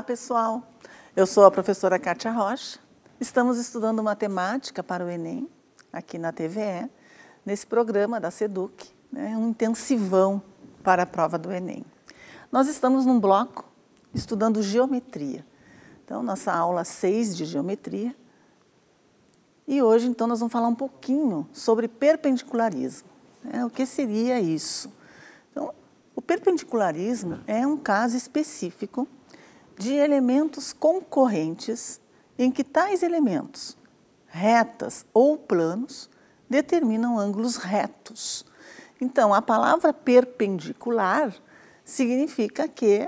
Olá, pessoal. Eu sou a professora Kátia Rocha. Estamos estudando matemática para o Enem, aqui na TVE, nesse programa da SEDUC, né, um intensivão para a prova do Enem. Nós estamos num bloco estudando geometria. Então, nossa aula 6 de geometria. E hoje, então, nós vamos falar um pouquinho sobre perpendicularismo. Né, o que seria isso? Então, o perpendicularismo é, é um caso específico de elementos concorrentes em que tais elementos, retas ou planos, determinam ângulos retos. Então, a palavra perpendicular significa que,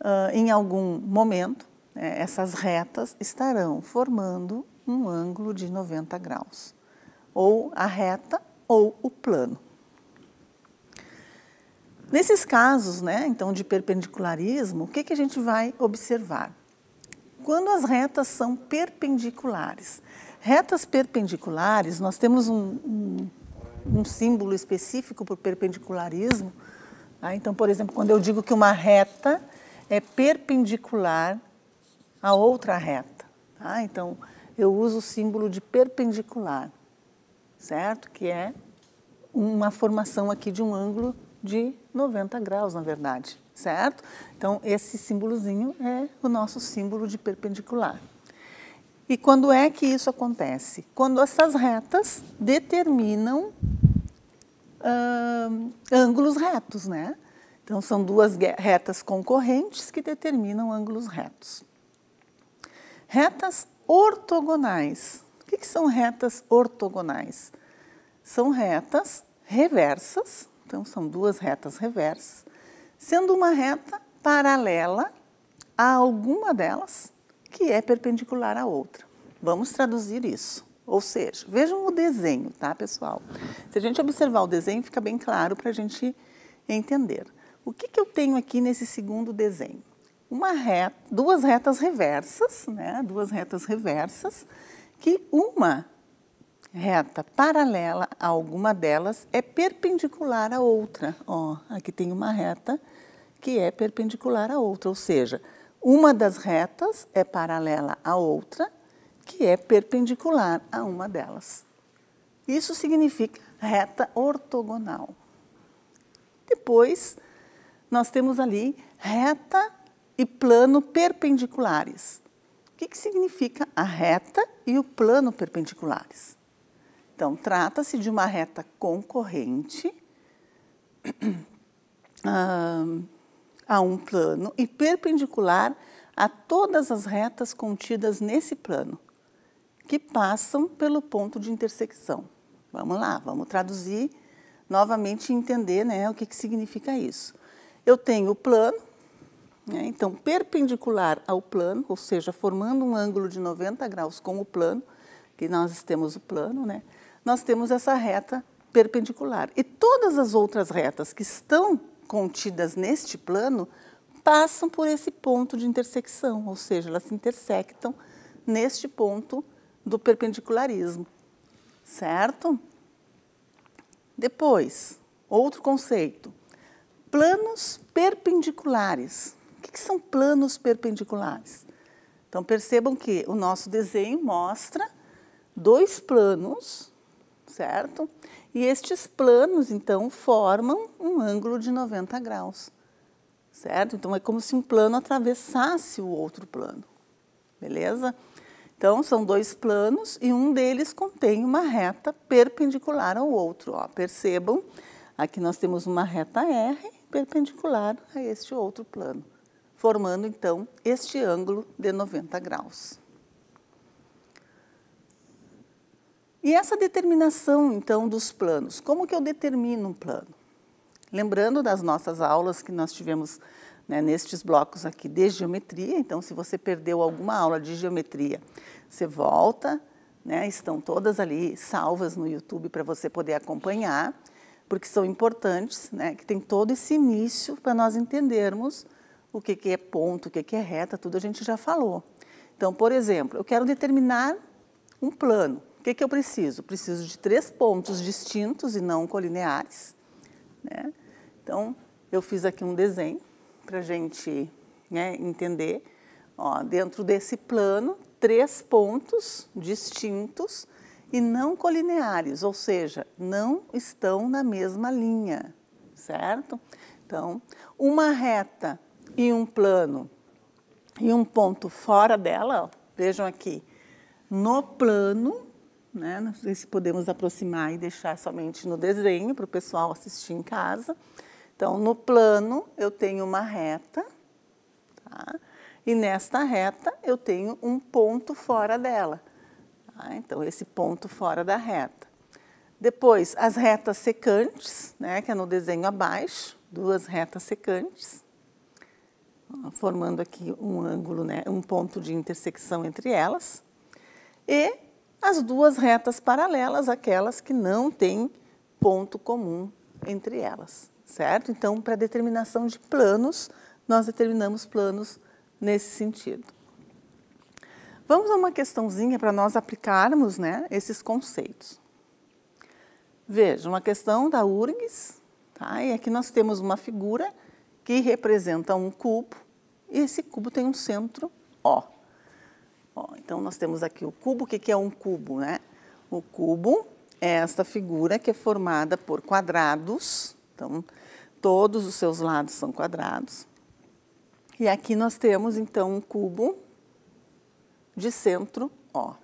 uh, em algum momento, né, essas retas estarão formando um ângulo de 90 graus, ou a reta ou o plano. Nesses casos, né, então, de perpendicularismo, o que, que a gente vai observar? Quando as retas são perpendiculares. Retas perpendiculares, nós temos um, um, um símbolo específico para o perpendicularismo. Tá? Então, por exemplo, quando eu digo que uma reta é perpendicular à outra reta. Tá? Então, eu uso o símbolo de perpendicular, certo? Que é uma formação aqui de um ângulo de 90 graus, na verdade, certo? Então, esse símbolozinho é o nosso símbolo de perpendicular. E quando é que isso acontece? Quando essas retas determinam ângulos retos, né? Então, são duas retas concorrentes que determinam ângulos retos. Retas ortogonais. O que, que são retas ortogonais? São retas reversas então, são duas retas reversas, sendo uma reta paralela a alguma delas que é perpendicular à outra. Vamos traduzir isso. Ou seja, vejam o desenho, tá, pessoal? Se a gente observar o desenho, fica bem claro para a gente entender. O que, que eu tenho aqui nesse segundo desenho? Uma reta, duas retas reversas, né? Duas retas reversas, que uma reta paralela a alguma delas é perpendicular à outra. Ó, aqui tem uma reta que é perpendicular à outra, ou seja, uma das retas é paralela à outra, que é perpendicular a uma delas. Isso significa reta ortogonal. Depois, nós temos ali reta e plano perpendiculares. O que, que significa a reta e o plano perpendiculares? Então, trata-se de uma reta concorrente a um plano e perpendicular a todas as retas contidas nesse plano, que passam pelo ponto de intersecção. Vamos lá, vamos traduzir novamente e entender né, o que, que significa isso. Eu tenho o plano, né, então perpendicular ao plano, ou seja, formando um ângulo de 90 graus com o plano, que nós temos o plano, né? nós temos essa reta perpendicular. E todas as outras retas que estão contidas neste plano passam por esse ponto de intersecção, ou seja, elas se intersectam neste ponto do perpendicularismo, certo? Depois, outro conceito, planos perpendiculares. O que, que são planos perpendiculares? Então percebam que o nosso desenho mostra dois planos certo? E estes planos, então, formam um ângulo de 90 graus, certo? Então, é como se um plano atravessasse o outro plano, beleza? Então, são dois planos e um deles contém uma reta perpendicular ao outro. Ó, percebam, aqui nós temos uma reta R perpendicular a este outro plano, formando, então, este ângulo de 90 graus. E essa determinação, então, dos planos, como que eu determino um plano? Lembrando das nossas aulas que nós tivemos né, nestes blocos aqui de geometria, então, se você perdeu alguma aula de geometria, você volta, né, estão todas ali salvas no YouTube para você poder acompanhar, porque são importantes, né, que tem todo esse início para nós entendermos o que, que é ponto, o que, que é reta, tudo a gente já falou. Então, por exemplo, eu quero determinar um plano. O que, que eu preciso? Preciso de três pontos distintos e não colineares. Né? Então, eu fiz aqui um desenho para a gente né, entender. Ó, dentro desse plano, três pontos distintos e não colineares, ou seja, não estão na mesma linha, certo? Então, uma reta e um plano e um ponto fora dela, ó, vejam aqui, no plano né? Não sei se podemos aproximar e deixar somente no desenho para o pessoal assistir em casa. Então, no plano, eu tenho uma reta, tá? E nesta reta, eu tenho um ponto fora dela. Tá? Então, esse ponto fora da reta. Depois, as retas secantes, né? Que é no desenho abaixo, duas retas secantes formando aqui um ângulo, né, um ponto de intersecção entre elas. E as duas retas paralelas, aquelas que não têm ponto comum entre elas, certo? Então, para determinação de planos, nós determinamos planos nesse sentido. Vamos a uma questãozinha para nós aplicarmos né, esses conceitos. Veja, uma questão da URGS, tá? e aqui nós temos uma figura que representa um cubo, e esse cubo tem um centro O. Ó, então, nós temos aqui o cubo. O que, que é um cubo, né? O cubo é esta figura que é formada por quadrados. Então, todos os seus lados são quadrados. E aqui nós temos, então, um cubo de centro O.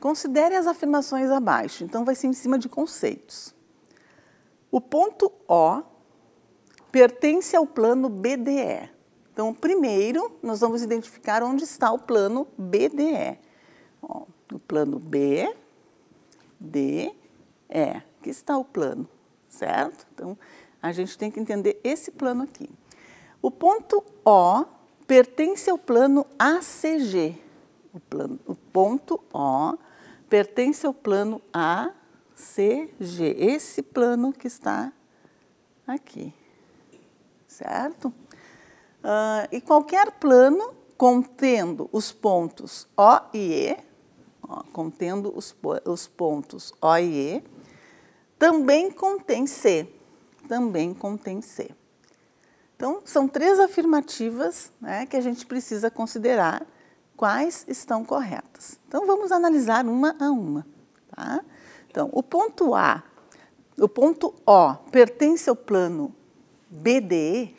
Considere as afirmações abaixo. Então, vai ser em cima de conceitos. O ponto O pertence ao plano BDE. Então, primeiro, nós vamos identificar onde está o plano BDE. Ó, o plano B, D, E. Aqui está o plano, certo? Então, a gente tem que entender esse plano aqui. O ponto O pertence ao plano ACG. O, plano, o ponto O pertence ao plano ACG. Esse plano que está aqui, certo? Uh, e qualquer plano contendo os pontos O e E, ó, contendo os, os pontos O e E, também contém C, também contém C. Então, são três afirmativas né, que a gente precisa considerar quais estão corretas. Então, vamos analisar uma a uma. Tá? Então, o ponto A, o ponto O pertence ao plano BDE?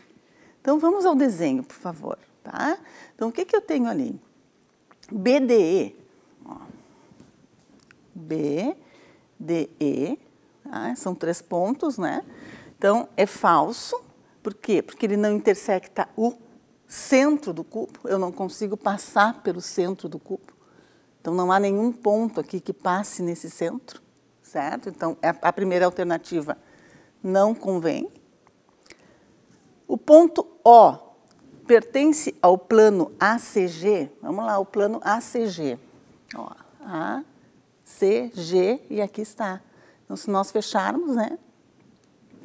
Então vamos ao desenho, por favor, tá? Então o que, que eu tenho ali? BDE. BDE, tá? são três pontos, né? Então é falso, por quê? Porque ele não intersecta o centro do cubo, eu não consigo passar pelo centro do cubo. Então não há nenhum ponto aqui que passe nesse centro, certo? Então é a primeira alternativa não convém. O ponto O pertence ao plano ACG. Vamos lá, o plano ACG. Ó, A, C, G e aqui está. Então, se nós fecharmos, né,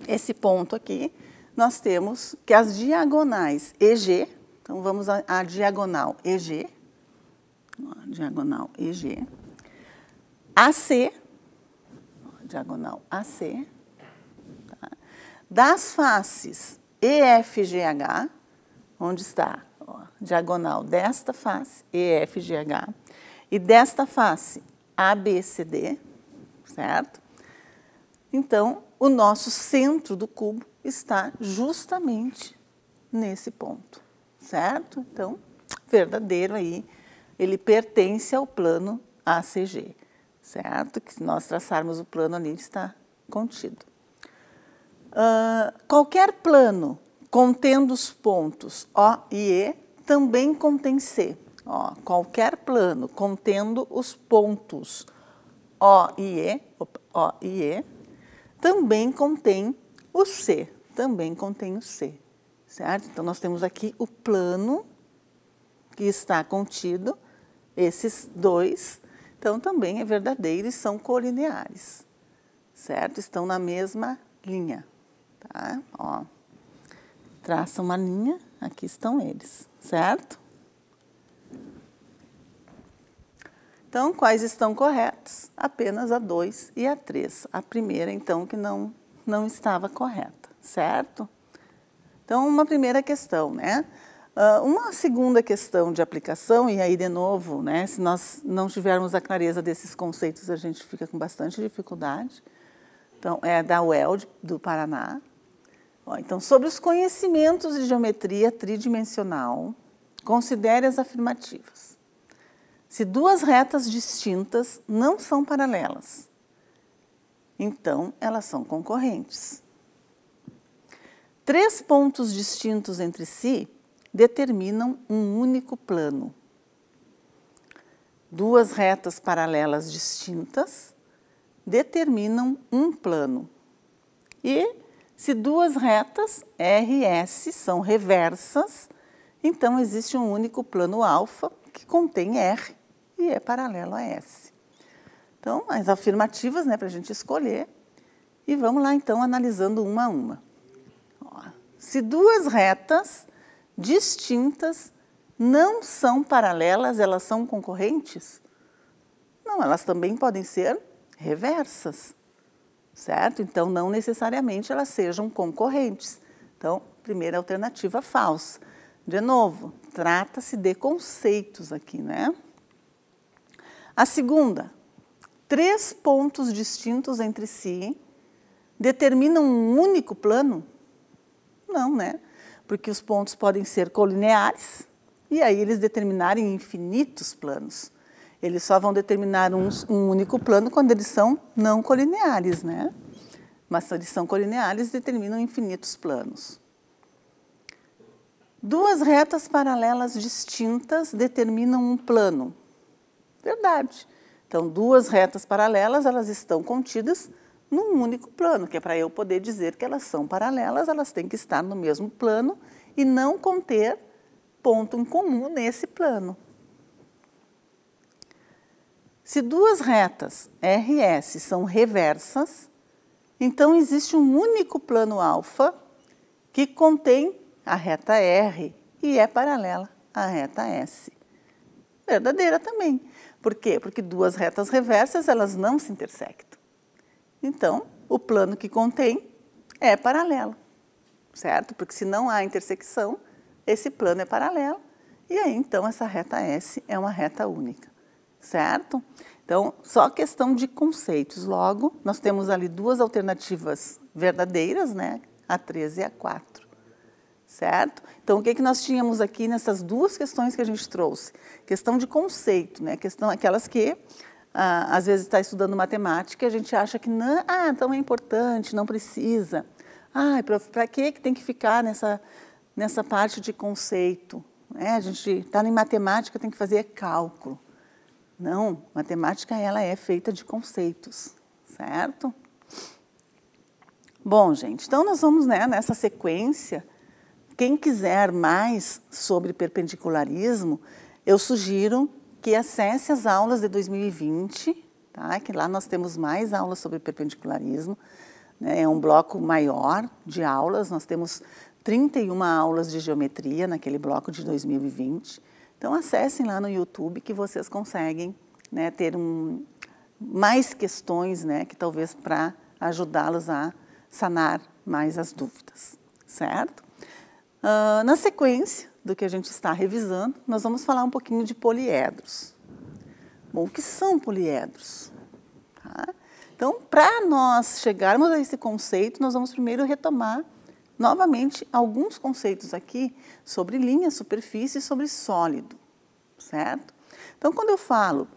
esse ponto aqui, nós temos que as diagonais EG, então vamos à, à diagonal EG, ó, diagonal EG, AC, ó, diagonal AC, tá? das faces EFGH, onde está ó, diagonal desta face, EFGH, e desta face, ABCD, certo? Então, o nosso centro do cubo está justamente nesse ponto, certo? Então, verdadeiro aí, ele pertence ao plano ACG, certo? Que se nós traçarmos o plano ali, está contido. Ah, qualquer plano contendo os pontos O e E também contém C. Ó, qualquer plano contendo os pontos O e E, opa, o e, e também contém o C. Também contém o C, certo? Então, nós temos aqui o plano que está contido, esses dois, então também é verdadeiro e são colineares, certo? Estão na mesma linha. Tá? Ó, traça uma linha, aqui estão eles, certo? Então, quais estão corretos? Apenas a 2 e a 3. A primeira, então, que não, não estava correta, certo? Então, uma primeira questão, né? Uh, uma segunda questão de aplicação, e aí de novo, né, se nós não tivermos a clareza desses conceitos, a gente fica com bastante dificuldade. Então, é da UEL do Paraná, então, sobre os conhecimentos de geometria tridimensional, considere as afirmativas. Se duas retas distintas não são paralelas, então elas são concorrentes. Três pontos distintos entre si determinam um único plano. Duas retas paralelas distintas determinam um plano. E se duas retas R e S são reversas, então existe um único plano alfa que contém R e é paralelo a S. Então, as afirmativas né, para a gente escolher. E vamos lá então analisando uma a uma. se duas retas distintas não são paralelas, elas são concorrentes? Não, elas também podem ser reversas certo? Então, não necessariamente elas sejam concorrentes. Então, primeira alternativa falsa. De novo, trata-se de conceitos aqui, né? A segunda, três pontos distintos entre si determinam um único plano? Não, né? Porque os pontos podem ser colineares e aí eles determinarem infinitos planos. Eles só vão determinar um, um único plano quando eles são não colineares, né? Mas se eles são colineares, determinam infinitos planos. Duas retas paralelas distintas determinam um plano. Verdade. Então, duas retas paralelas, elas estão contidas num único plano, que é para eu poder dizer que elas são paralelas, elas têm que estar no mesmo plano e não conter ponto em comum nesse plano. Se duas retas RS são reversas, então existe um único plano alfa que contém a reta R e é paralela à reta S. Verdadeira também. Por quê? Porque duas retas reversas, elas não se intersectam. Então, o plano que contém é paralelo, certo? Porque se não há intersecção, esse plano é paralelo e aí então essa reta S é uma reta única certo? Então, só questão de conceitos. Logo, nós temos ali duas alternativas verdadeiras, né? A 13 e a 4, certo? Então, o que, é que nós tínhamos aqui nessas duas questões que a gente trouxe? Questão de conceito, né? Questão, aquelas que ah, às vezes está estudando matemática e a gente acha que não, ah, então é importante, não precisa. Ah, para que tem que ficar nessa, nessa parte de conceito? Né? A gente está em matemática, tem que fazer cálculo. Não, matemática ela é feita de conceitos, certo? Bom, gente, então nós vamos né, nessa sequência. Quem quiser mais sobre perpendicularismo, eu sugiro que acesse as aulas de 2020, tá? que lá nós temos mais aulas sobre perpendicularismo. Né? É um bloco maior de aulas, nós temos 31 aulas de geometria naquele bloco de 2020. Então acessem lá no YouTube que vocês conseguem né, ter um, mais questões né, que talvez para ajudá-los a sanar mais as dúvidas, certo? Uh, na sequência do que a gente está revisando, nós vamos falar um pouquinho de poliedros. Bom, o que são poliedros? Tá? Então, para nós chegarmos a esse conceito, nós vamos primeiro retomar Novamente, alguns conceitos aqui sobre linha, superfície e sobre sólido, certo? Então, quando eu falo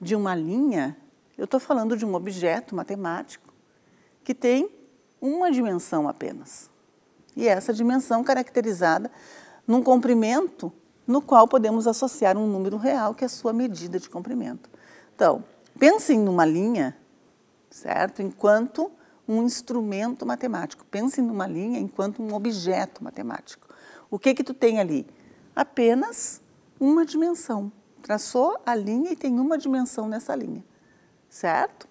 de uma linha, eu estou falando de um objeto matemático que tem uma dimensão apenas. E é essa dimensão caracterizada num comprimento no qual podemos associar um número real, que é a sua medida de comprimento. Então, pensem numa linha, certo? Enquanto um instrumento matemático. Pense numa linha enquanto um objeto matemático. O que que tu tem ali? Apenas uma dimensão. Traçou a linha e tem uma dimensão nessa linha, certo?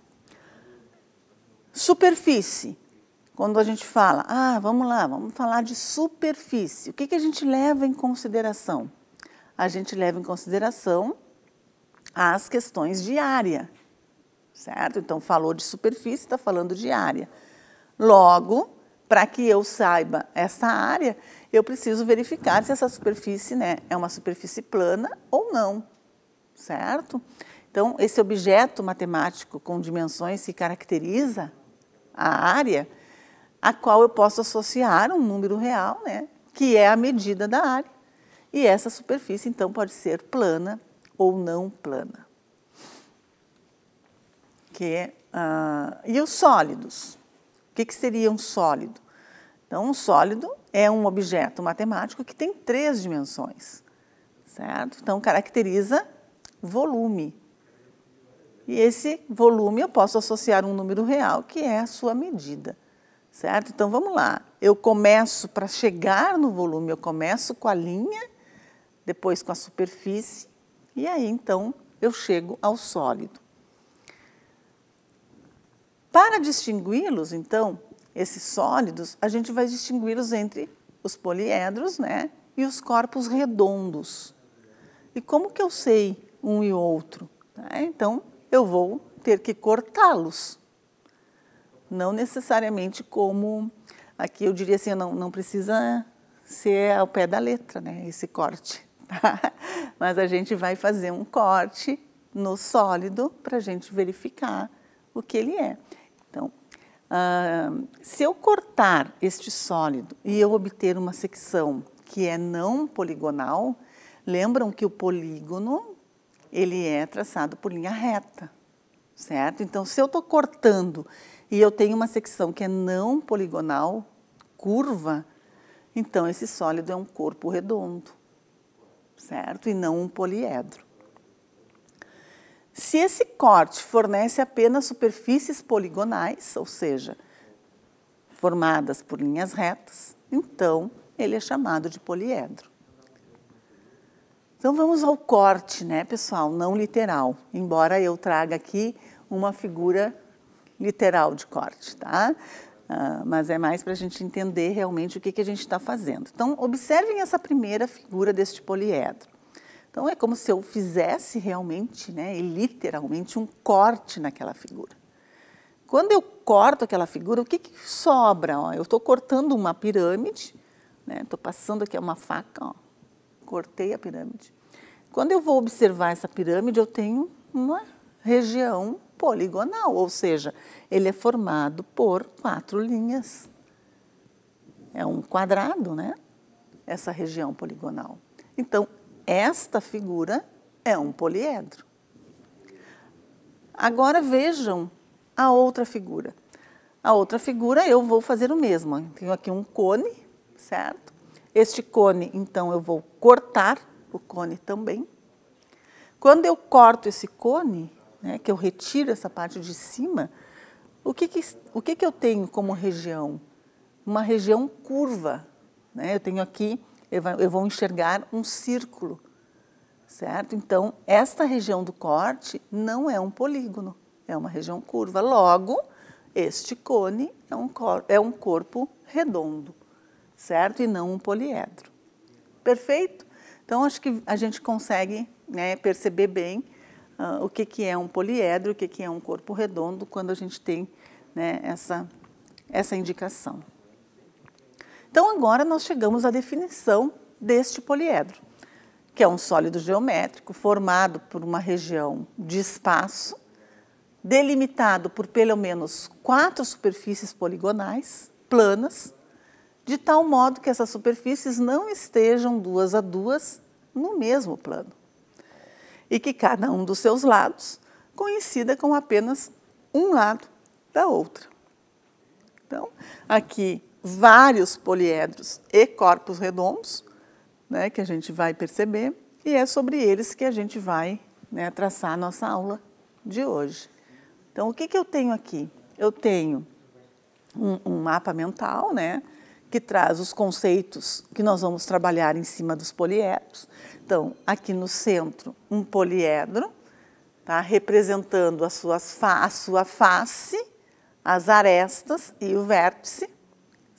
Superfície. Quando a gente fala, ah, vamos lá, vamos falar de superfície. O que, que a gente leva em consideração? A gente leva em consideração as questões de área certo? Então, falou de superfície, está falando de área. Logo, para que eu saiba essa área, eu preciso verificar se essa superfície né, é uma superfície plana ou não, certo? Então, esse objeto matemático com dimensões que caracteriza a área, a qual eu posso associar um número real, né, que é a medida da área. E essa superfície, então, pode ser plana ou não plana que é, ah, e os sólidos. O que, que seria um sólido? Então, um sólido é um objeto matemático que tem três dimensões, certo? Então, caracteriza volume. E esse volume eu posso associar um número real, que é a sua medida, certo? Então, vamos lá. Eu começo, para chegar no volume, eu começo com a linha, depois com a superfície, e aí, então, eu chego ao sólido. Para distingui-los, então, esses sólidos, a gente vai distingui-los entre os poliedros né, e os corpos redondos. E como que eu sei um e outro? Tá, então, eu vou ter que cortá-los. Não necessariamente como, aqui eu diria assim, não, não precisa ser ao pé da letra, né, esse corte. Tá? Mas a gente vai fazer um corte no sólido para a gente verificar o que ele é. Então, uh, se eu cortar este sólido e eu obter uma secção que é não poligonal, lembram que o polígono ele é traçado por linha reta, certo? Então, se eu estou cortando e eu tenho uma secção que é não poligonal, curva, então esse sólido é um corpo redondo, certo? E não um poliedro. Se esse corte fornece apenas superfícies poligonais, ou seja, formadas por linhas retas, então ele é chamado de poliedro. Então vamos ao corte, né, pessoal, não literal, embora eu traga aqui uma figura literal de corte, tá? Uh, mas é mais para a gente entender realmente o que, que a gente está fazendo. Então, observem essa primeira figura deste poliedro. Então é como se eu fizesse realmente, né, literalmente, um corte naquela figura. Quando eu corto aquela figura, o que, que sobra? Ó, eu estou cortando uma pirâmide, estou né, passando aqui uma faca, ó, cortei a pirâmide. Quando eu vou observar essa pirâmide, eu tenho uma região poligonal, ou seja, ele é formado por quatro linhas. É um quadrado, né? Essa região poligonal. Então, esta figura é um poliedro. Agora vejam a outra figura. A outra figura eu vou fazer o mesmo. Tenho aqui um cone, certo? Este cone, então, eu vou cortar o cone também. Quando eu corto esse cone, né, que eu retiro essa parte de cima, o que, que o que, que eu tenho como região? Uma região curva. Né? Eu tenho aqui eu vou enxergar um círculo, certo? Então, esta região do corte não é um polígono, é uma região curva. Logo, este cone é um, cor, é um corpo redondo, certo? E não um poliedro. Perfeito? Então, acho que a gente consegue né, perceber bem uh, o que, que é um poliedro, o que, que é um corpo redondo, quando a gente tem né, essa, essa indicação. Então agora nós chegamos à definição deste poliedro, que é um sólido geométrico formado por uma região de espaço delimitado por pelo menos quatro superfícies poligonais planas, de tal modo que essas superfícies não estejam duas a duas no mesmo plano, e que cada um dos seus lados coincida com apenas um lado da outra. Então, aqui vários poliedros e corpos redondos, né, que a gente vai perceber, e é sobre eles que a gente vai né, traçar a nossa aula de hoje. Então, o que, que eu tenho aqui? Eu tenho um, um mapa mental, né, que traz os conceitos que nós vamos trabalhar em cima dos poliedros. Então, aqui no centro, um poliedro, tá, representando a, suas a sua face, as arestas e o vértice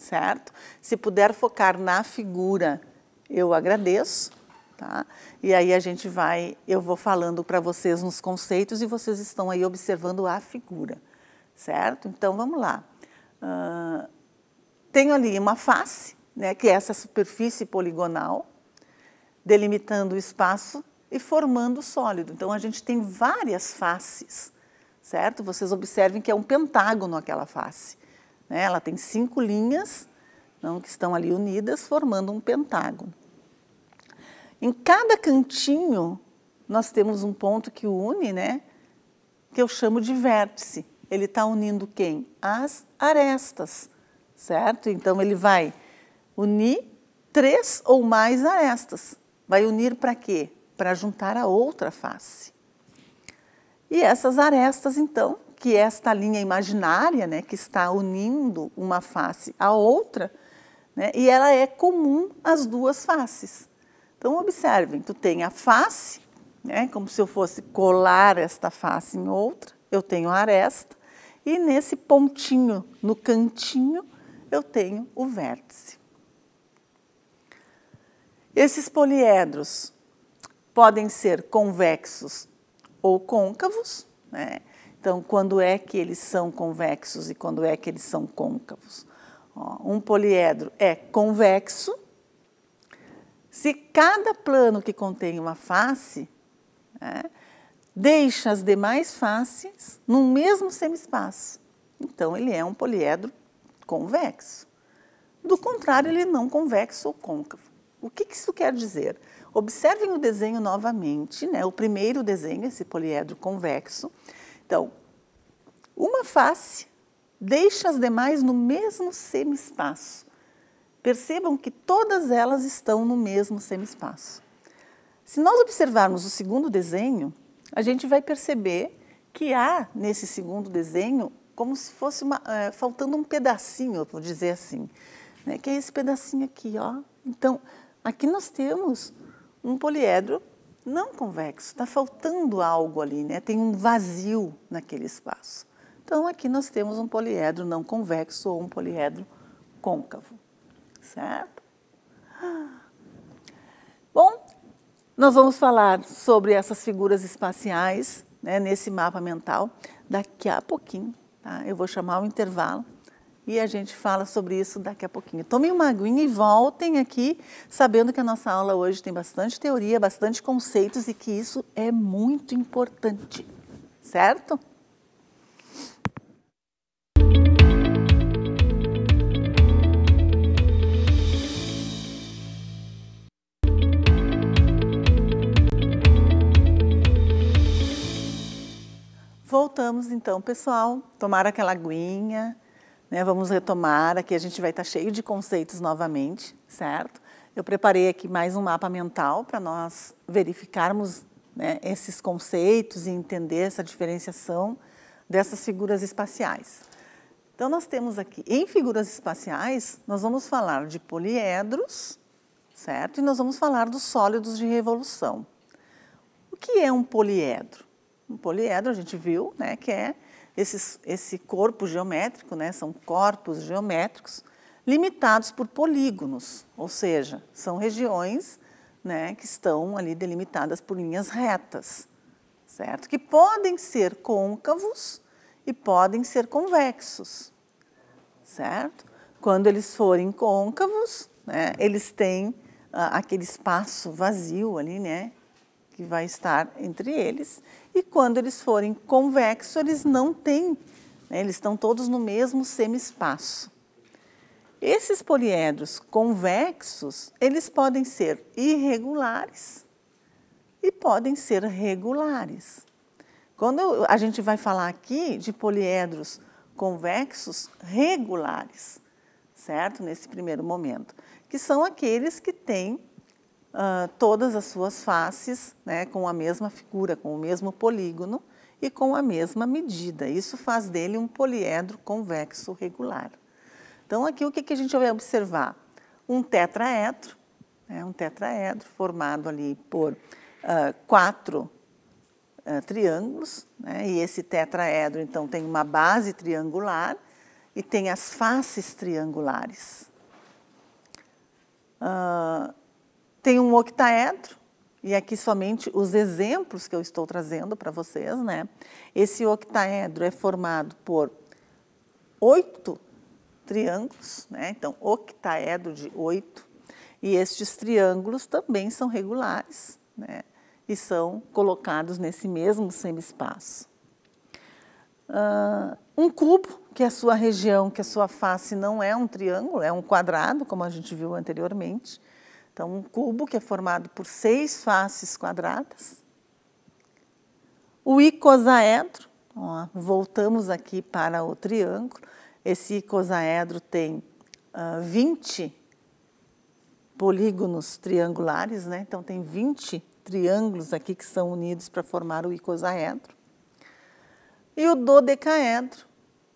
certo? Se puder focar na figura, eu agradeço, tá? E aí a gente vai, eu vou falando para vocês nos conceitos e vocês estão aí observando a figura, certo? Então vamos lá. Uh, tenho ali uma face, né, que é essa superfície poligonal, delimitando o espaço e formando o sólido. Então a gente tem várias faces, certo? Vocês observem que é um pentágono aquela face. Né? Ela tem cinco linhas que estão ali unidas, formando um pentágono. Em cada cantinho, nós temos um ponto que une, né? que eu chamo de vértice. Ele está unindo quem? As arestas, certo? Então, ele vai unir três ou mais arestas. Vai unir para quê? Para juntar a outra face. E essas arestas, então, que esta linha imaginária, né, que está unindo uma face à outra, né, e ela é comum às duas faces. Então observem, tu tem a face, né, como se eu fosse colar esta face em outra, eu tenho a aresta, e nesse pontinho, no cantinho, eu tenho o vértice. Esses poliedros podem ser convexos ou côncavos, né? Então, quando é que eles são convexos e quando é que eles são côncavos? Um poliedro é convexo se cada plano que contém uma face né, deixa as demais faces no mesmo semispaço. Então, ele é um poliedro convexo. Do contrário, ele é não convexo ou côncavo. O que, que isso quer dizer? Observem o desenho novamente, né? o primeiro desenho, esse poliedro convexo, então, uma face deixa as demais no mesmo semi-espaço. Percebam que todas elas estão no mesmo semi-espaço. Se nós observarmos o segundo desenho, a gente vai perceber que há nesse segundo desenho como se fosse uma, é, faltando um pedacinho, vou dizer assim, né, que é esse pedacinho aqui, ó. Então, aqui nós temos um poliedro não convexo, está faltando algo ali, né? tem um vazio naquele espaço. Então aqui nós temos um poliedro não convexo ou um poliedro côncavo, certo? Bom, nós vamos falar sobre essas figuras espaciais né, nesse mapa mental daqui a pouquinho. Tá? Eu vou chamar o intervalo e a gente fala sobre isso daqui a pouquinho. Tomem uma aguinha e voltem aqui, sabendo que a nossa aula hoje tem bastante teoria, bastante conceitos e que isso é muito importante, certo? Voltamos então, pessoal. Tomar aquela aguinha, né? Vamos retomar, aqui a gente vai estar cheio de conceitos novamente, certo? Eu preparei aqui mais um mapa mental para nós verificarmos né, esses conceitos e entender essa diferenciação dessas figuras espaciais. Então, nós temos aqui, em figuras espaciais, nós vamos falar de poliedros, certo? E nós vamos falar dos sólidos de revolução. O que é um poliedro? Um poliedro, a gente viu, né, que é esse, esse corpo geométrico, né, são corpos geométricos limitados por polígonos, ou seja, são regiões né, que estão ali delimitadas por linhas retas, certo? Que podem ser côncavos e podem ser convexos, certo? Quando eles forem côncavos, né, eles têm ah, aquele espaço vazio ali, né, que vai estar entre eles, e quando eles forem convexos, eles não têm, né, eles estão todos no mesmo semi-espaço. Esses poliedros convexos, eles podem ser irregulares e podem ser regulares. Quando a gente vai falar aqui de poliedros convexos regulares, certo? Nesse primeiro momento, que são aqueles que têm uh, todas as suas faces né, com a mesma figura, com o mesmo polígono e com a mesma medida. Isso faz dele um poliedro convexo regular. Então, aqui o que, que a gente vai observar? Um tetraedro, né, um tetraedro formado ali por uh, quatro uh, triângulos, né, e esse tetraedro, então, tem uma base triangular e tem as faces triangulares. Uh, tem um octaedro, e aqui somente os exemplos que eu estou trazendo para vocês, né? Esse octaedro é formado por oito triângulos, né? Então, octaedro de oito. E estes triângulos também são regulares, né? E são colocados nesse mesmo semi-espaço. Uh, ah, um cubo, que é a sua região, que a sua face não é um triângulo, é um quadrado, como a gente viu anteriormente então, um cubo que é formado por seis faces quadradas. O icosaedro, ó, voltamos aqui para o triângulo. Esse icosaedro tem uh, ah, 20 polígonos triangulares, né? então tem 20 triângulos aqui que são unidos para formar o icosaedro. E o dodecaedro,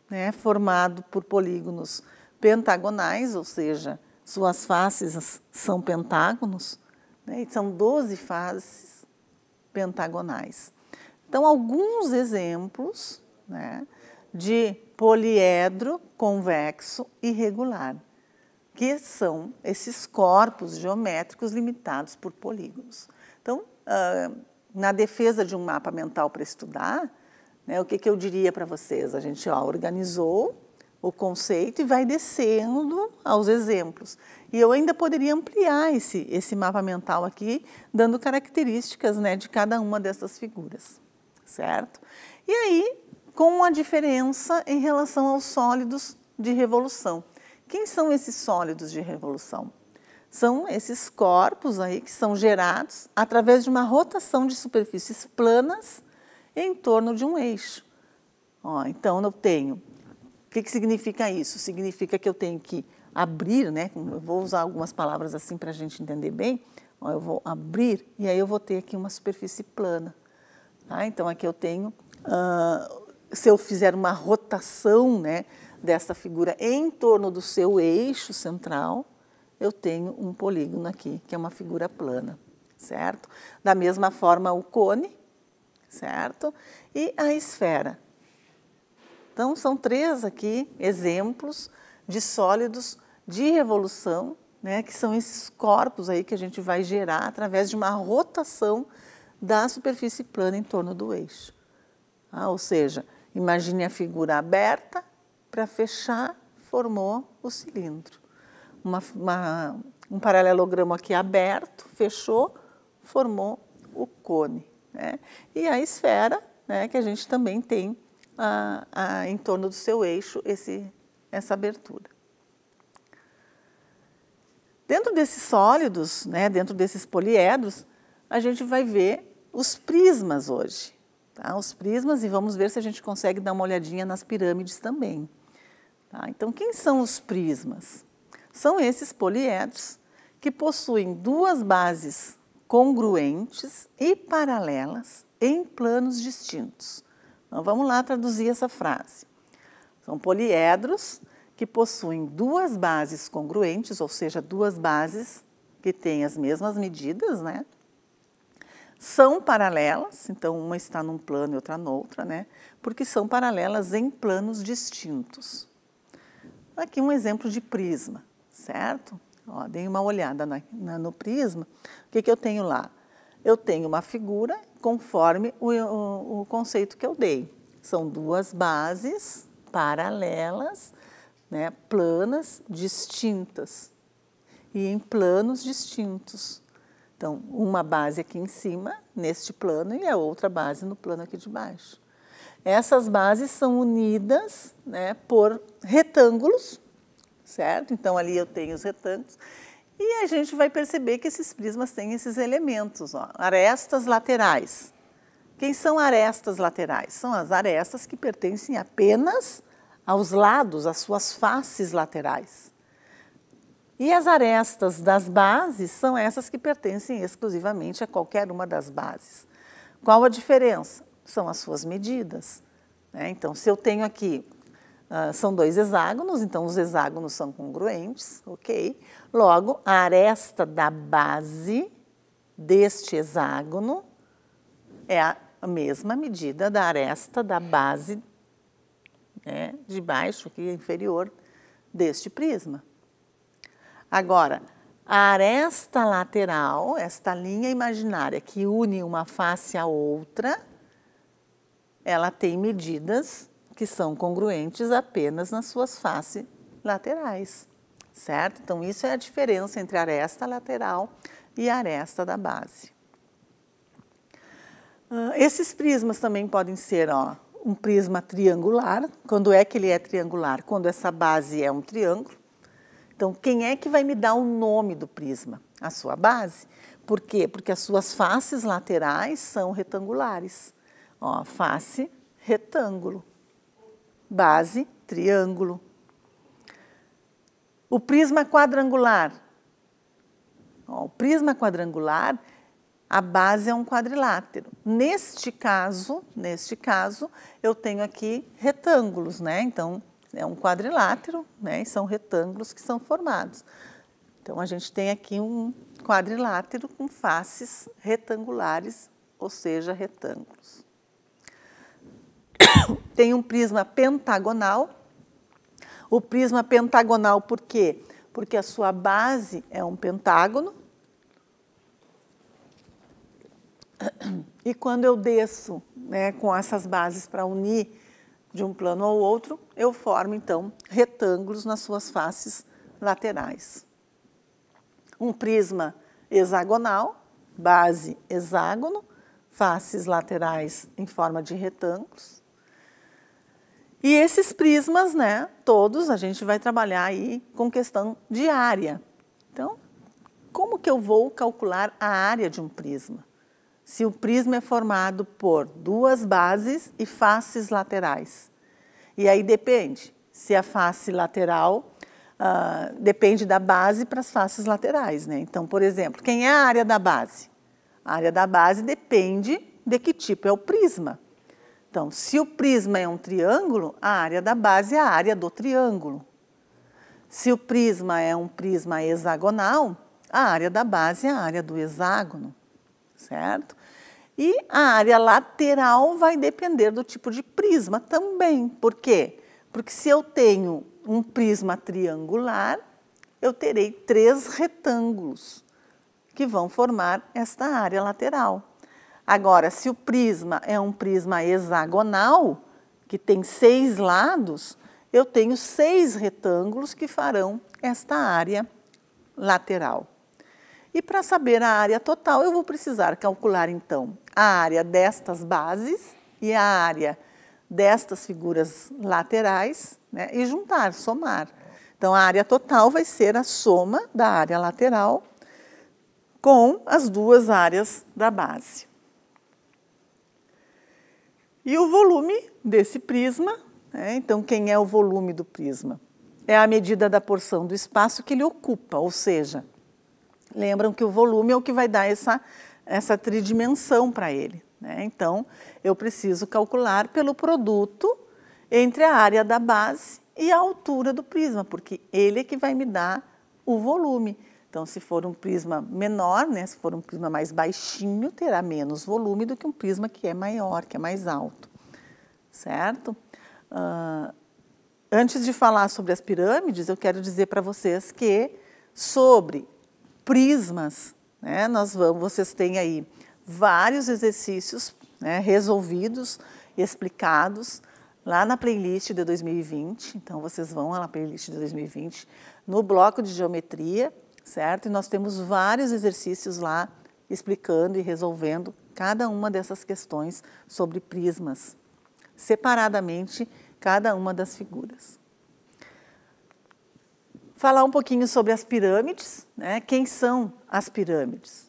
né? formado por polígonos pentagonais, ou seja, suas faces são pentágonos, né? são 12 faces pentagonais. Então, alguns exemplos né, de poliedro convexo irregular, que são esses corpos geométricos limitados por polígonos. Então, ah, na defesa de um mapa mental para estudar, né, o que, que eu diria para vocês? A gente ó, organizou o conceito e vai descendo aos exemplos. E eu ainda poderia ampliar esse, esse mapa mental aqui, dando características né, de cada uma dessas figuras, certo? E aí, com a diferença em relação aos sólidos de revolução. Quem são esses sólidos de revolução? São esses corpos aí que são gerados através de uma rotação de superfícies planas em torno de um eixo. Ó, então, eu tenho que, que significa isso? Significa que eu tenho que abrir, né? Eu vou usar algumas palavras assim para a gente entender bem. eu vou abrir e aí eu vou ter aqui uma superfície plana. Tá? Então aqui eu tenho, uh, se eu fizer uma rotação, né, dessa figura em torno do seu eixo central, eu tenho um polígono aqui que é uma figura plana, certo? Da mesma forma o cone, certo? E a esfera. Então, são três aqui exemplos de sólidos de revolução, né, que são esses corpos aí que a gente vai gerar através de uma rotação da superfície plana em torno do eixo. Ah, ou seja, imagine a figura aberta, para fechar, formou o cilindro. Uma, uma, um paralelogramo aqui aberto, fechou, formou o cone. Né? E a esfera, né, que a gente também tem a, a, em torno do seu eixo esse, essa abertura. Dentro desses sólidos, né, dentro desses poliedros, a gente vai ver os prismas hoje. Tá? Os prismas, e vamos ver se a gente consegue dar uma olhadinha nas pirâmides também. Tá? Então, quem são os prismas? São esses poliedros que possuem duas bases congruentes e paralelas em planos distintos. Então vamos lá traduzir essa frase. São poliedros que possuem duas bases congruentes, ou seja, duas bases que têm as mesmas medidas, né? São paralelas, então uma está num plano e outra noutra, né? Porque são paralelas em planos distintos. Aqui um exemplo de prisma, certo? Ó, dei uma olhada na, na, no prisma. O que, que eu tenho lá? Eu tenho uma figura conforme o, o, o conceito que eu dei. São duas bases paralelas, né, planas distintas e em planos distintos. Então, uma base aqui em cima, neste plano, e a outra base no plano aqui de baixo. Essas bases são unidas né, por retângulos, certo? Então, ali eu tenho os retângulos e a gente vai perceber que esses prismas têm esses elementos, ó, arestas laterais. Quem são arestas laterais? São as arestas que pertencem apenas aos lados, às suas faces laterais. E as arestas das bases são essas que pertencem exclusivamente a qualquer uma das bases. Qual a diferença? São as suas medidas. Né? Então, se eu tenho aqui ah, são dois hexágonos, então os hexágonos são congruentes, ok? Logo, a aresta da base deste hexágono é a mesma medida da aresta da base né, de baixo, aqui inferior, deste prisma. Agora, a aresta lateral, esta linha imaginária que une uma face à outra, ela tem medidas que são congruentes apenas nas suas faces laterais, certo? Então, isso é a diferença entre a aresta lateral e a aresta da base. Uh, esses prismas também podem ser ó, um prisma triangular. Quando é que ele é triangular? Quando essa base é um triângulo. Então, quem é que vai me dar o nome do prisma? A sua base. Por quê? Porque as suas faces laterais são retangulares. Ó, face retângulo base, triângulo. O prisma quadrangular. O prisma quadrangular, a base é um quadrilátero. Neste caso, neste caso, eu tenho aqui retângulos, né? Então, é um quadrilátero, né? E são retângulos que são formados. Então, a gente tem aqui um quadrilátero com faces retangulares, ou seja, retângulos. tem um prisma pentagonal. O prisma pentagonal por quê? Porque a sua base é um pentágono. E quando eu desço né, com essas bases para unir de um plano ao outro, eu formo então retângulos nas suas faces laterais. Um prisma hexagonal, base hexágono, faces laterais em forma de retângulos. E esses prismas, né, todos a gente vai trabalhar aí com questão de área. Então, como que eu vou calcular a área de um prisma? Se o prisma é formado por duas bases e faces laterais. E aí depende se a face lateral Uh, depende da base para as faces laterais. Né? Então, por exemplo, quem é a área da base? A área da base depende de que tipo é o prisma. Então, se o prisma é um triângulo, a área da base é a área do triângulo. Se o prisma é um prisma hexagonal, a área da base é a área do hexágono, certo? E a área lateral vai depender do tipo de prisma também. Por quê? Porque se eu tenho um prisma triangular, eu terei três retângulos que vão formar esta área lateral. Agora, se o prisma é um prisma hexagonal, que tem seis lados, eu tenho seis retângulos que farão esta área lateral. E para saber a área total, eu vou precisar calcular então a área destas bases e a área destas figuras laterais né, e juntar, somar. Então, a área total vai ser a soma da área lateral com as duas áreas da base. E o volume desse prisma, né? então quem é o volume do prisma? É a medida da porção do espaço que ele ocupa, ou seja, lembram que o volume é o que vai dar essa, essa tridimensão para ele. Né? Então, eu preciso calcular pelo produto entre a área da base e a altura do prisma, porque ele é que vai me dar o volume. Então, se for um prisma menor, né, se for um prisma mais baixinho, terá menos volume do que um prisma que é maior, que é mais alto, certo? Uh, antes de falar sobre as pirâmides, eu quero dizer para vocês que sobre prismas, né, nós vamos, vocês têm aí vários exercícios né, resolvidos, explicados lá na playlist de 2020. Então, vocês vão lá na playlist de 2020, no bloco de geometria, certo? E nós temos vários exercícios lá explicando e resolvendo cada uma dessas questões sobre prismas, separadamente cada uma das figuras. Falar um pouquinho sobre as pirâmides, né? Quem são as pirâmides?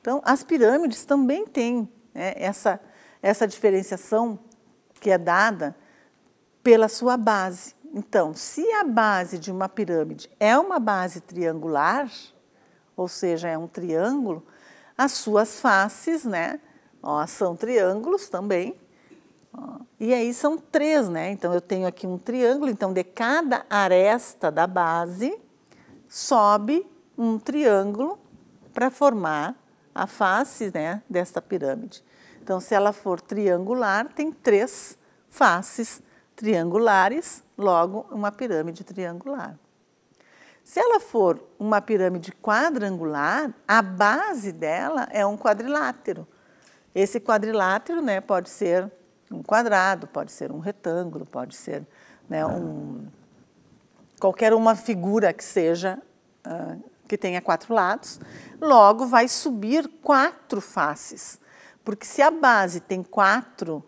Então, as pirâmides também têm né, essa essa diferenciação que é dada pela sua base. Então, se a base de uma pirâmide é uma base triangular, ou seja, é um triângulo, as suas faces, né, ó, são triângulos também. Ó, e aí são três, né? Então eu tenho aqui um triângulo, então de cada aresta da base sobe um triângulo para formar a face, né, desta pirâmide. Então se ela for triangular, tem três faces triangulares logo uma pirâmide triangular. Se ela for uma pirâmide quadrangular, a base dela é um quadrilátero. Esse quadrilátero né, pode ser um quadrado, pode ser um retângulo, pode ser né, é. um, qualquer uma figura que seja uh, que tenha quatro lados. Logo, vai subir quatro faces, porque se a base tem quatro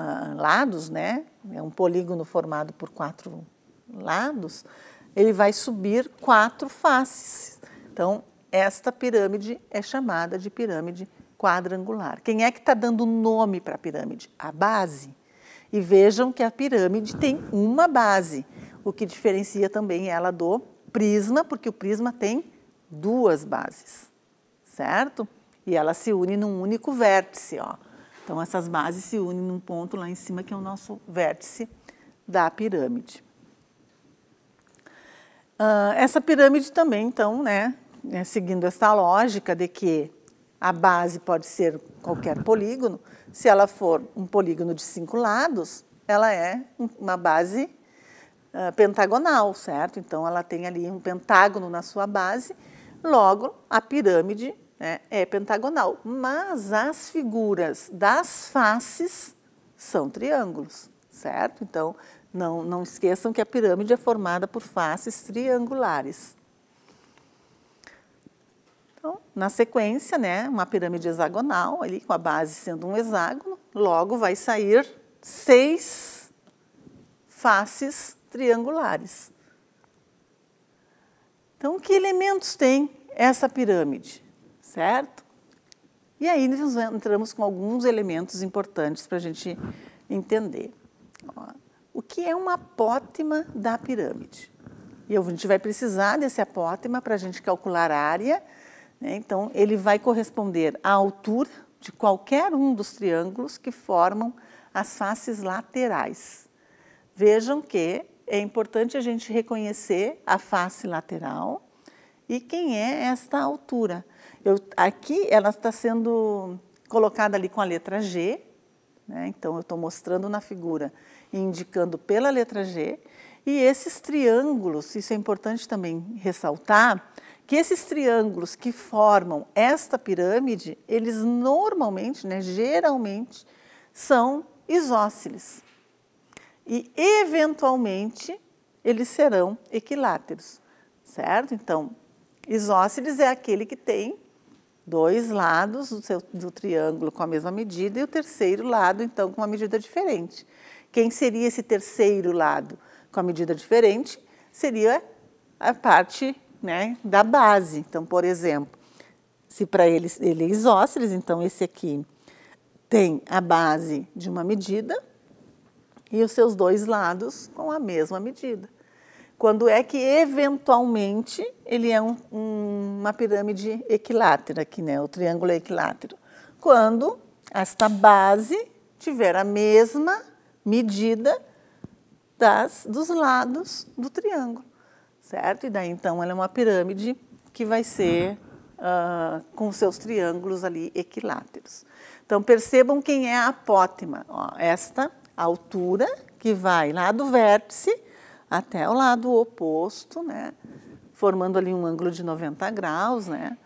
ah, lados, né? É um polígono formado por quatro lados. Ele vai subir quatro faces. Então, esta pirâmide é chamada de pirâmide quadrangular. Quem é que está dando nome para a pirâmide? A base. E vejam que a pirâmide tem uma base, o que diferencia também ela do prisma, porque o prisma tem duas bases, certo? E ela se une num único vértice, ó. Então, essas bases se unem num ponto lá em cima que é o nosso vértice da pirâmide. Uh, essa pirâmide também, então, né, né, seguindo essa lógica de que a base pode ser qualquer polígono, se ela for um polígono de cinco lados, ela é uma base uh, pentagonal, certo? Então, ela tem ali um pentágono na sua base, logo, a pirâmide né, é pentagonal, mas as figuras das faces são triângulos, certo? Então, não, não esqueçam que a pirâmide é formada por faces triangulares. Então, na sequência, né, uma pirâmide hexagonal, ali, com a base sendo um hexágono, logo vai sair seis faces triangulares. Então, que elementos tem essa pirâmide? certo? E aí nós entramos com alguns elementos importantes para a gente entender. O que é uma apótema da pirâmide? E a gente vai precisar desse apótema para a gente calcular a área. Né? Então, ele vai corresponder à altura de qualquer um dos triângulos que formam as faces laterais. Vejam que é importante a gente reconhecer a face lateral e quem é esta altura. Eu, aqui ela está sendo colocada ali com a letra G, né? então eu estou mostrando na figura e indicando pela letra G. E esses triângulos, isso é importante também ressaltar, que esses triângulos que formam esta pirâmide, eles normalmente, né, geralmente, são isósceles. E, eventualmente, eles serão equiláteros, certo? Então, isósceles é aquele que tem dois lados do, seu, do triângulo com a mesma medida e o terceiro lado, então, com uma medida diferente. Quem seria esse terceiro lado com a medida diferente? Seria a parte né, da base. Então, por exemplo, se para ele, ele é isósceles, então esse aqui tem a base de uma medida e os seus dois lados com a mesma medida. Quando é que, eventualmente, ele é um, um, uma pirâmide equilátera, aqui, né? o triângulo é equilátero. Quando esta base tiver a mesma medida das, dos lados do triângulo, certo? E daí, então, ela é uma pirâmide que vai ser uh, com seus triângulos ali equiláteros. Então, percebam quem é a apótema. Ó, esta altura que vai lá do vértice até o lado oposto, né? formando ali um ângulo de 90 graus. Né?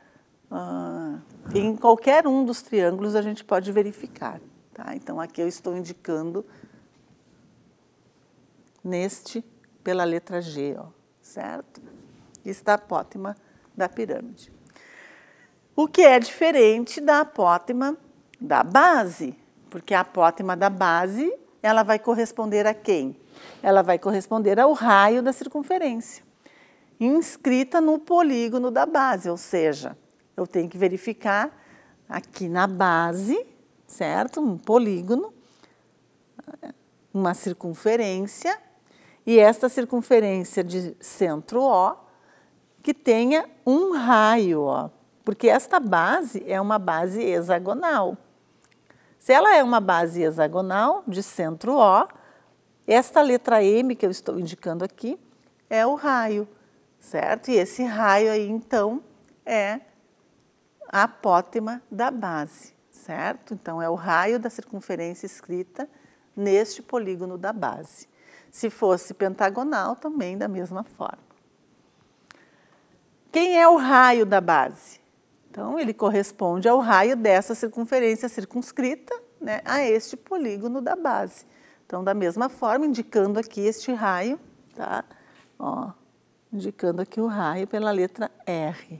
Ah, em qualquer um dos triângulos a gente pode verificar. Tá? Então, aqui eu estou indicando neste pela letra G, ó, certo? Está a apótema da pirâmide. O que é diferente da apótema da base, porque a apótema da base ela vai corresponder a quem? ela vai corresponder ao raio da circunferência, inscrita no polígono da base, ou seja, eu tenho que verificar aqui na base, certo? Um polígono, uma circunferência, e esta circunferência de centro O que tenha um raio, ó, porque esta base é uma base hexagonal. Se ela é uma base hexagonal de centro O, esta letra M que eu estou indicando aqui é o raio, certo? E esse raio aí, então, é a apótema da base, certo? Então, é o raio da circunferência escrita neste polígono da base. Se fosse pentagonal, também da mesma forma. Quem é o raio da base? Então, ele corresponde ao raio dessa circunferência circunscrita né, a este polígono da base. Então, da mesma forma, indicando aqui este raio, tá? Ó, indicando aqui o raio pela letra R.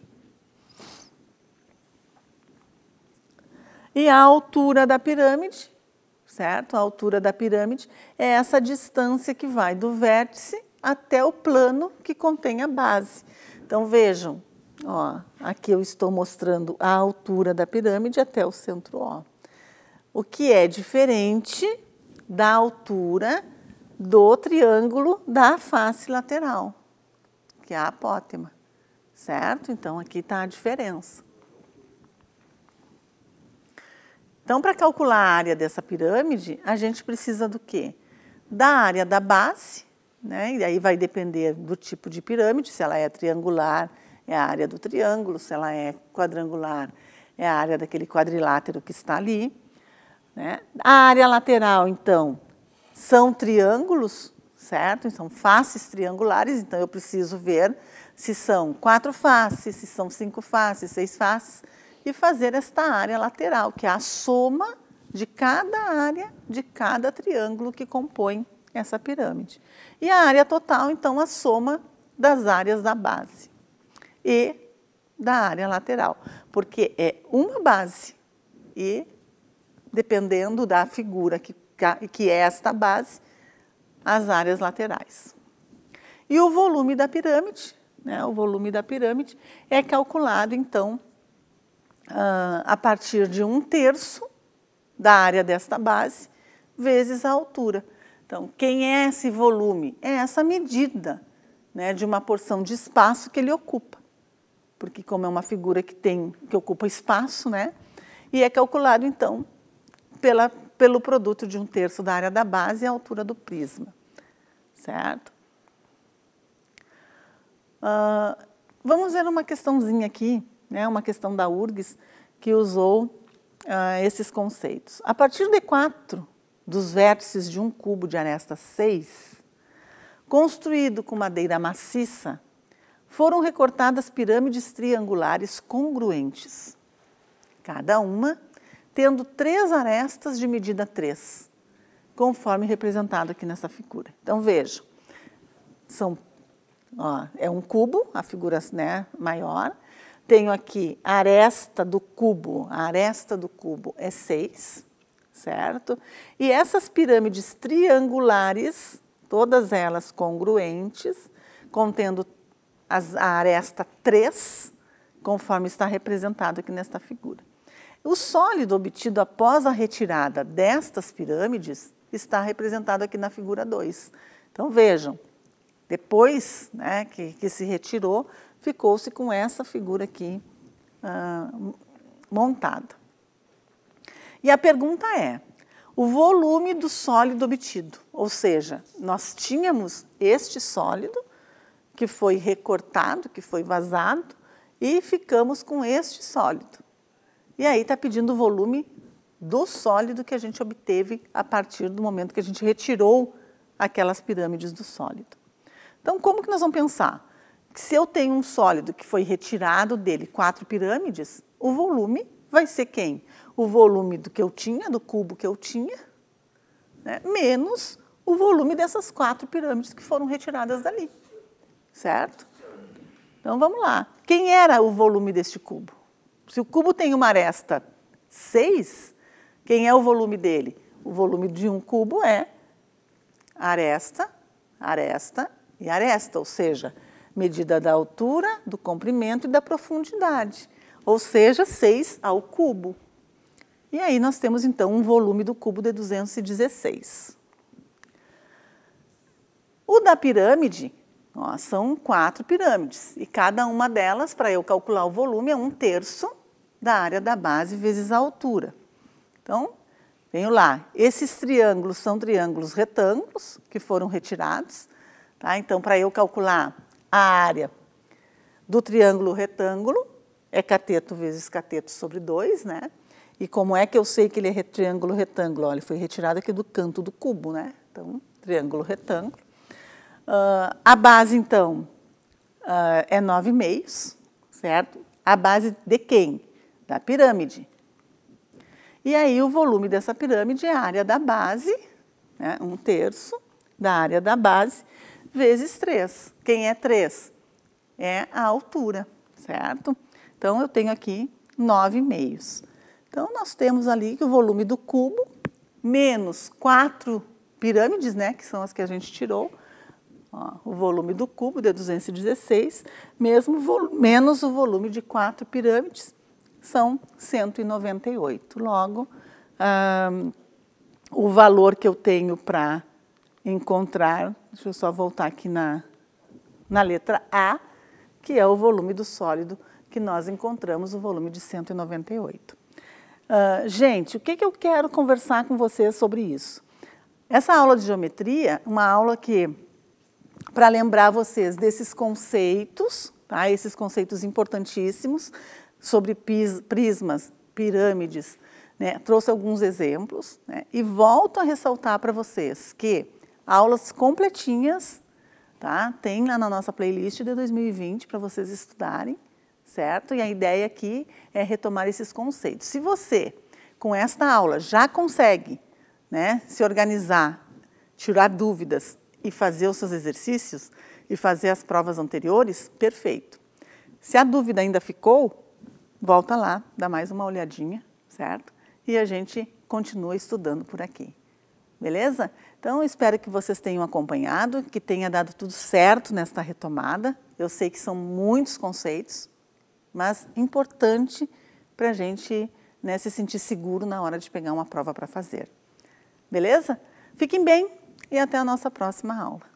E a altura da pirâmide, certo? A altura da pirâmide é essa distância que vai do vértice até o plano que contém a base. Então, vejam, ó, aqui eu estou mostrando a altura da pirâmide até o centro O. O que é diferente da altura do triângulo da face lateral, que é a apótema, certo? Então aqui está a diferença. Então, para calcular a área dessa pirâmide, a gente precisa do quê? Da área da base, né? e aí vai depender do tipo de pirâmide, se ela é triangular, é a área do triângulo, se ela é quadrangular, é a área daquele quadrilátero que está ali. Né? A área lateral, então, são triângulos, certo? São então, faces triangulares, então eu preciso ver se são quatro faces, se são cinco faces, seis faces, e fazer esta área lateral, que é a soma de cada área de cada triângulo que compõe essa pirâmide. E a área total, então, a soma das áreas da base e da área lateral, porque é uma base e dependendo da figura que, que é esta base, as áreas laterais. E o volume da pirâmide, né, o volume da pirâmide é calculado, então, ah, a partir de um terço da área desta base, vezes a altura. Então, quem é esse volume? É essa medida né, de uma porção de espaço que ele ocupa. Porque como é uma figura que tem que ocupa espaço, né? E é calculado então pela, pelo produto de um terço da área da base e a altura do prisma, certo? Uh, vamos ver uma questãozinha aqui, né, uma questão da URGS que usou uh, esses conceitos. A partir de quatro dos vértices de um cubo de aresta 6, construído com madeira maciça, foram recortadas pirâmides triangulares congruentes, cada uma tendo três arestas de medida 3, conforme representado aqui nessa figura. Então vejam, são, ó, é um cubo, a figura né, maior, tenho aqui a aresta do cubo, a aresta do cubo é 6, certo? E essas pirâmides triangulares, todas elas congruentes, contendo as, a aresta 3, conforme está representado aqui nesta figura. O sólido obtido após a retirada destas pirâmides está representado aqui na figura 2. Então vejam, depois né, que, que se retirou, ficou-se com essa figura aqui ah, montada. E a pergunta é: o volume do sólido obtido, ou seja, nós tínhamos este sólido que foi recortado, que foi vazado, e ficamos com este sólido. E aí está pedindo o volume do sólido que a gente obteve a partir do momento que a gente retirou aquelas pirâmides do sólido. Então, como que nós vamos pensar? se eu tenho um sólido que foi retirado dele quatro pirâmides, o volume vai ser quem? O volume do que eu tinha, do cubo que eu tinha, né, menos o volume dessas quatro pirâmides que foram retiradas dali. Certo? Então vamos lá. Quem era o volume deste cubo? Se o cubo tem uma aresta 6, quem é o volume dele? O volume de um cubo é aresta, aresta e aresta, ou seja, medida da altura, do comprimento e da profundidade, ou seja, 6 ao cubo. E aí nós temos então um volume do cubo de 216. O da pirâmide Ó, são quatro pirâmides e cada uma delas, para eu calcular o volume, é um terço da área da base vezes a altura. Então, venho lá. Esses triângulos são triângulos retângulos que foram retirados. Tá? Então, para eu calcular a área do triângulo retângulo, é cateto vezes cateto sobre 2, né? E como é que eu sei que ele é triângulo retângulo? Olha, ele foi retirado aqui do canto do cubo, né? Então, triângulo retângulo Uh, a base, então, uh, é nove meios, certo? A base de quem? Da pirâmide. E aí o volume dessa pirâmide é a área da base, né? um terço da área da base, vezes 3. Quem é 3? É a altura, certo? Então, eu tenho aqui 9 meios. Então, nós temos ali que o volume do cubo menos 4 pirâmides, né, que são as que a gente tirou, o volume do cubo de 216, mesmo menos o volume de quatro pirâmides, são 198. Logo, ah, o valor que eu tenho para encontrar, deixa eu só voltar aqui na, na letra A, que é o volume do sólido que nós encontramos, o volume de 198. Uh, gente, o que, que eu quero conversar com vocês sobre isso? Essa aula de geometria, uma aula que para lembrar vocês desses conceitos, tá? esses conceitos importantíssimos sobre prismas, pirâmides. Né? Trouxe alguns exemplos né? e volto a ressaltar para vocês que aulas completinhas tá? tem lá na nossa playlist de 2020 para vocês estudarem, certo? E a ideia aqui é retomar esses conceitos. Se você, com esta aula, já consegue né, se organizar, tirar dúvidas e fazer os seus exercícios e fazer as provas anteriores, perfeito. Se a dúvida ainda ficou, volta lá, dá mais uma olhadinha, certo? E a gente continua estudando por aqui. Beleza? Então, espero que vocês tenham acompanhado, que tenha dado tudo certo nesta retomada. Eu sei que são muitos conceitos, mas importante para a gente né, se sentir seguro na hora de pegar uma prova para fazer. Beleza? Fiquem bem, e até a nossa próxima aula.